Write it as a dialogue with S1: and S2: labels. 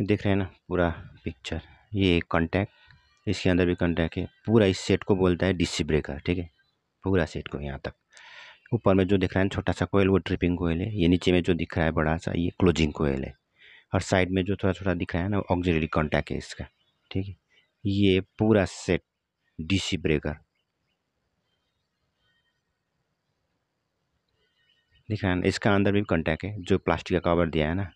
S1: देख रहे हैं ना पूरा पिक्चर ये कॉन्टैक्ट इसके अंदर भी कॉन्टैक्ट है पूरा इस सेट को बोलता है डीसी ब्रेकर ठीक है पूरा सेट को यहाँ तक ऊपर में जो दिख रहा है छोटा सा कोयल वो ट्रिपिंग कोयल है ये नीचे में जो दिख रहा है बड़ा सा ये क्लोजिंग कोयल है और साइड में जो थोड़ा थोड़ा दिख रहा है ना ऑक्जरी कॉन्टैक्ट है इसका ठीक है ये पूरा सेट डीसी ब्रेकर दिख रहा है ना इसका अंदर भी कॉन्टैक्ट है जो प्लास्टिक का कवर दिया है ना